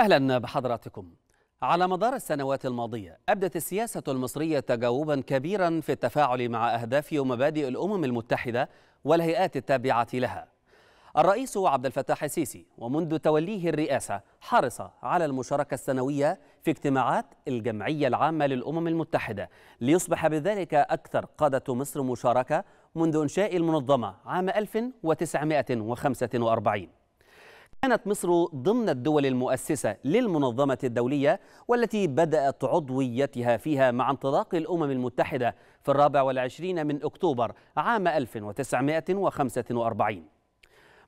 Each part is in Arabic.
أهلا بحضراتكم على مدار السنوات الماضية أبدت السياسة المصرية تجاوبا كبيرا في التفاعل مع أهداف ومبادئ الأمم المتحدة والهيئات التابعة لها الرئيس عبد الفتاح السيسي ومنذ توليه الرئاسة حرص على المشاركة السنوية في اجتماعات الجمعية العامة للأمم المتحدة ليصبح بذلك أكثر قادة مصر مشاركة منذ إنشاء المنظمة عام 1945 كانت مصر ضمن الدول المؤسسة للمنظمة الدولية والتي بدأت عضويتها فيها مع انطلاق الأمم المتحدة في الرابع والعشرين من أكتوبر عام 1945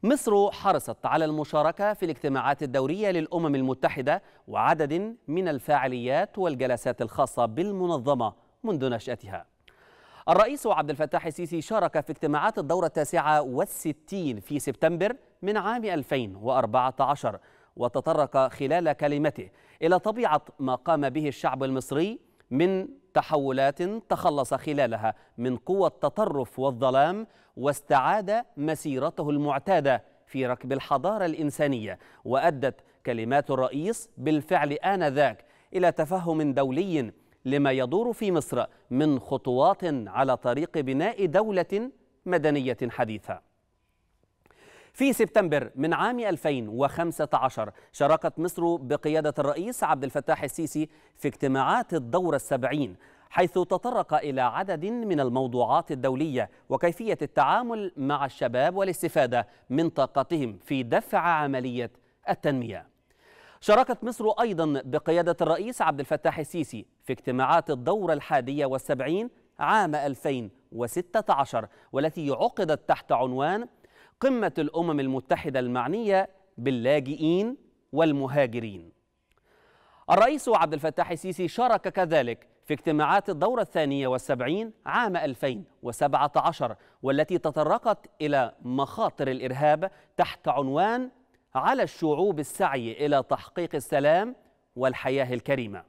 مصر حرصت على المشاركة في الاجتماعات الدورية للأمم المتحدة وعدد من الفاعليات والجلسات الخاصة بالمنظمة منذ نشأتها الرئيس عبد الفتاح السيسي شارك في اجتماعات الدورة التاسعة والستين في سبتمبر من عام 2014 وتطرق خلال كلمته إلى طبيعة ما قام به الشعب المصري من تحولات تخلص خلالها من قوى التطرف والظلام واستعاد مسيرته المعتاده في ركب الحضاره الانسانيه وادت كلمات الرئيس بالفعل انذاك الى تفهم دولي لما يدور في مصر من خطوات على طريق بناء دوله مدنيه حديثه في سبتمبر من عام 2015 شاركت مصر بقيادة الرئيس عبد الفتاح السيسي في اجتماعات الدورة السبعين حيث تطرق إلى عدد من الموضوعات الدولية وكيفية التعامل مع الشباب والاستفادة من طاقتهم في دفع عملية التنمية شاركت مصر أيضا بقيادة الرئيس عبد الفتاح السيسي في اجتماعات الدورة الحادية والسبعين عام 2016 والتي عقدت تحت عنوان قمة الأمم المتحدة المعنية باللاجئين والمهاجرين. الرئيس عبد الفتاح السيسي شارك كذلك في اجتماعات الدورة الثانية والسبعين عام 2017 والتي تطرقت إلى مخاطر الإرهاب تحت عنوان على الشعوب السعي إلى تحقيق السلام والحياة الكريمة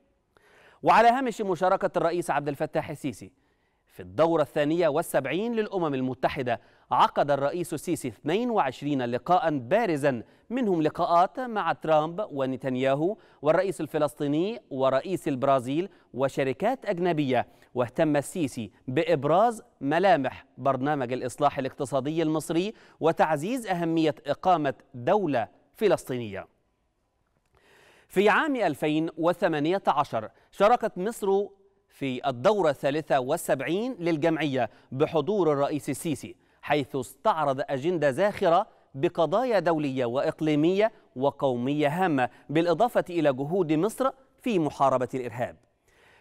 وعلى هامش مشاركة الرئيس عبد الفتاح السيسي في الدورة الثانية والسبعين للأمم المتحدة عقد الرئيس السيسي 22 لقاء بارزا منهم لقاءات مع ترامب ونتنياهو والرئيس الفلسطيني ورئيس البرازيل وشركات أجنبية واهتم السيسي بإبراز ملامح برنامج الإصلاح الاقتصادي المصري وتعزيز أهمية إقامة دولة فلسطينية في عام 2018 شاركت مصر في الدورة الثالثة والسبعين للجمعية بحضور الرئيس السيسي حيث استعرض أجندة زاخرة بقضايا دولية وإقليمية وقومية هامة بالإضافة إلى جهود مصر في محاربة الإرهاب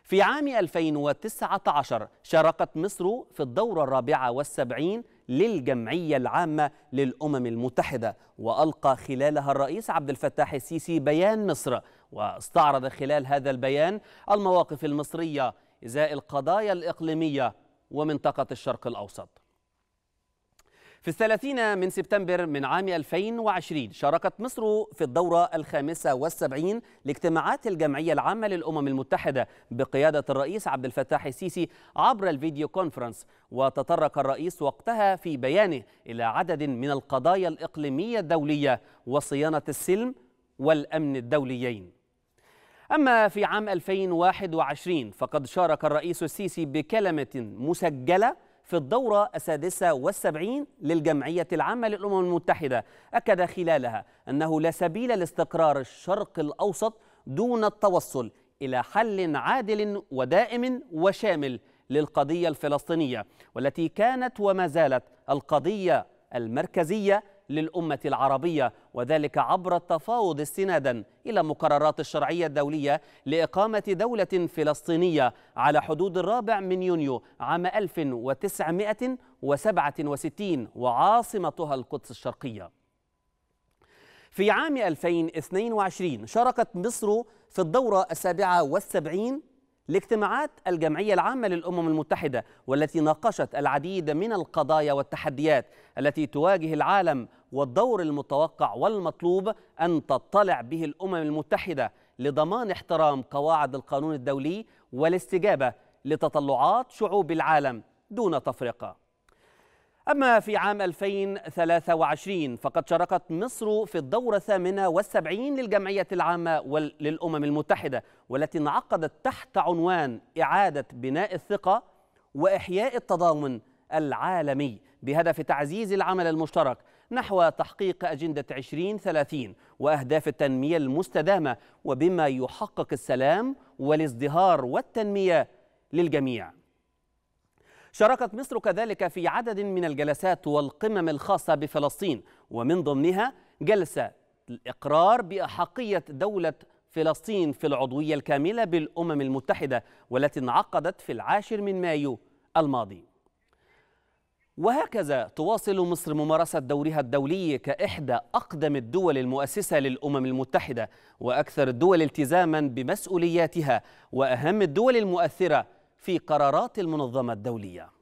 في عام 2019 شاركت مصر في الدورة الرابعة والسبعين للجمعية العامة للأمم المتحدة وألقى خلالها الرئيس عبد الفتاح السيسي بيان مصر واستعرض خلال هذا البيان المواقف المصرية إزاء القضايا الإقليمية ومنطقة الشرق الأوسط في الثلاثين من سبتمبر من عام 2020 شاركت مصر في الدورة الخامسة والسبعين لاجتماعات الجمعية العامة للأمم المتحدة بقيادة الرئيس عبد الفتاح السيسي عبر الفيديو كونفرنس وتطرق الرئيس وقتها في بيانه إلى عدد من القضايا الإقليمية الدولية وصيانة السلم والأمن الدوليين أما في عام 2021 فقد شارك الرئيس السيسي بكلمة مسجلة في الدورة السادسة والسبعين للجمعية العامة للأمم المتحدة أكد خلالها أنه لا سبيل لاستقرار الشرق الأوسط دون التوصل إلى حل عادل ودائم وشامل للقضية الفلسطينية والتي كانت وما زالت القضية المركزية للأمة العربية وذلك عبر التفاوض استنادا إلى مقررات الشرعية الدولية لإقامة دولة فلسطينية على حدود الرابع من يونيو عام 1967 وعاصمتها القدس الشرقية في عام 2022 شاركت مصر في الدورة السابعة والسبعين لاجتماعات الجمعية العامة للأمم المتحدة والتي ناقشت العديد من القضايا والتحديات التي تواجه العالم والدور المتوقع والمطلوب أن تطلع به الأمم المتحدة لضمان احترام قواعد القانون الدولي والاستجابة لتطلعات شعوب العالم دون تفرقه أما في عام 2023 فقد شاركت مصر في الدورة الثامنة والسبعين للجمعية العامة للأمم المتحدة والتي انعقدت تحت عنوان إعادة بناء الثقة وإحياء التضامن العالمي بهدف تعزيز العمل المشترك نحو تحقيق أجندة 2030 وأهداف التنمية المستدامة وبما يحقق السلام والازدهار والتنمية للجميع شاركت مصر كذلك في عدد من الجلسات والقمم الخاصة بفلسطين ومن ضمنها جلسة الإقرار بأحقية دولة فلسطين في العضوية الكاملة بالأمم المتحدة والتي انعقدت في العاشر من مايو الماضي وهكذا تواصل مصر ممارسة دورها الدولي كإحدى أقدم الدول المؤسسة للأمم المتحدة وأكثر الدول التزاما بمسؤولياتها وأهم الدول المؤثرة في قرارات المنظمة الدولية